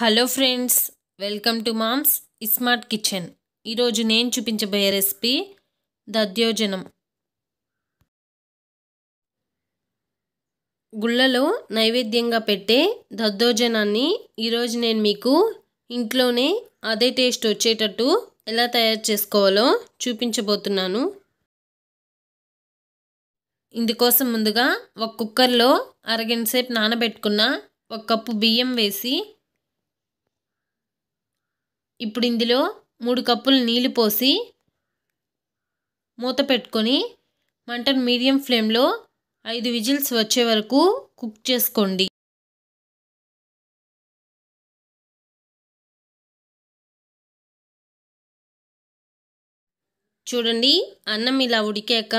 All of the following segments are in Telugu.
hello friends welcome to Mom's iSmart Kitchen ఈరోజు నేను చూపించబోయే రెసిపీ దద్యోజనం గుళ్ళలో నైవేద్యంగా పెట్టే దద్దోజనాన్ని ఈరోజు నేను మీకు ఇంట్లోనే అదే టేస్ట్ వచ్చేటట్టు ఎలా తయారు చేసుకోవాలో చూపించబోతున్నాను ఇందుకోసం ముందుగా ఒక కుక్కర్లో అరగంట సేపు నానబెట్టుకున్న ఒక కప్పు బియ్యం వేసి ఇప్పుడు ఇందులో మూడు కప్పులు నీళ్లు పోసి మూత పెట్టుకొని మంటను మీడియం ఫ్లేమ్లో ఐదు విజిల్స్ వచ్చే వరకు కుక్ చేసుకోండి చూడండి అన్నం ఇలా ఉడికాక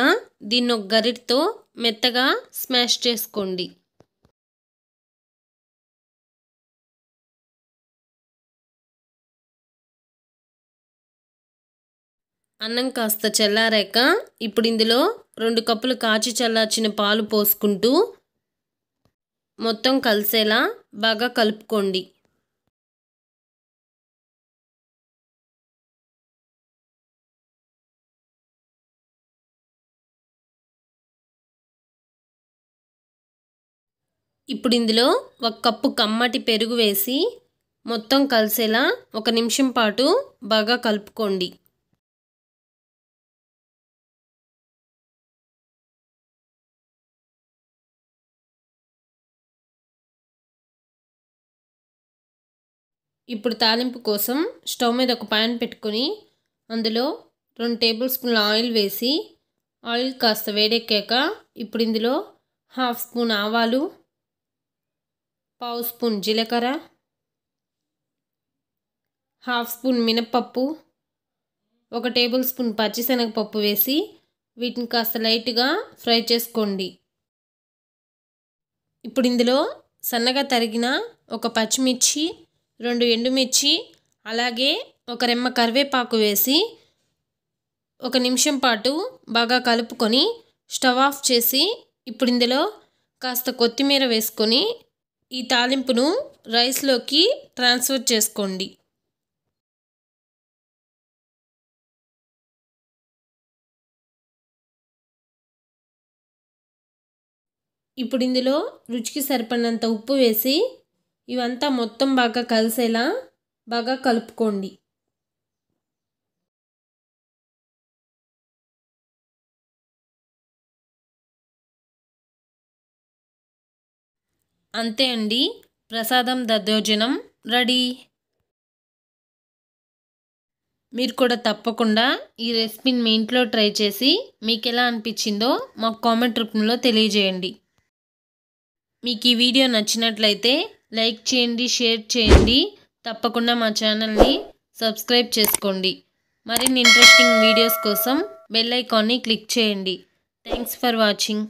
దీన్ని ఒక గరిటితో మెత్తగా స్మాష్ చేసుకోండి అన్నం కాస్త చల్లారాక ఇప్పుడు ఇందులో రెండు కప్పులు కాచి చల్లార్చిన పాలు పోసుకుంటూ మొత్తం కలిసేలా బాగా కలుపుకోండి ఇప్పుడు ఇందులో ఒక కప్పు కమ్మటి పెరుగు వేసి మొత్తం కలిసేలా ఒక నిమిషం పాటు బాగా కలుపుకోండి ఇప్పుడు తాలింపు కోసం స్టవ్ మీద ఒక ప్యాన్ పెట్టుకొని అందులో రెండు టేబుల్ స్పూన్ల ఆయిల్ వేసి ఆయిల్ కాస్త వేడెక్కాక ఇప్పుడు ఇందులో హాఫ్ స్పూన్ ఆవాలు పావు స్పూన్ జీలకర్ర హాఫ్ స్పూన్ మినప్పప్పు ఒక టేబుల్ స్పూన్ పచ్చిశనగపప్పు వేసి వీటిని కాస్త లైట్గా ఫ్రై చేసుకోండి ఇప్పుడు ఇందులో సన్నగా తరిగిన ఒక పచ్చిమిర్చి రెండు ఎండుమిర్చి అలాగే ఒక రెమ్మ కరివేపాకు వేసి ఒక నిమిషం పాటు బాగా కలుపుకొని స్టవ్ ఆఫ్ చేసి ఇప్పుడు ఇందులో కాస్త కొత్తిమీర వేసుకొని ఈ తాలింపును రైస్లోకి ట్రాన్స్ఫర్ చేసుకోండి ఇప్పుడు ఇందులో రుచికి సరిపడినంత ఉప్పు వేసి ఇవంతా మొత్తం బాగా కలిసేలా బాగా కలుపుకోండి అంతే అండి ప్రసాదం దద్దోజనం రెడీ మీరు కూడా తప్పకుండా ఈ రెసిపీని మీ ఇంట్లో ట్రై చేసి మీకు ఎలా అనిపించిందో మాకు కామెంట్ రూపంలో తెలియజేయండి మీకు ఈ వీడియో నచ్చినట్లయితే లైక్ చేయండి షేర్ చేయండి తప్పకుండా మా ఛానల్ని సబ్స్క్రైబ్ చేసుకోండి మరిన్ని ఇంట్రెస్టింగ్ వీడియోస్ కోసం బెల్ ఐకాన్ని క్లిక్ చేయండి థ్యాంక్స్ ఫర్ వాచింగ్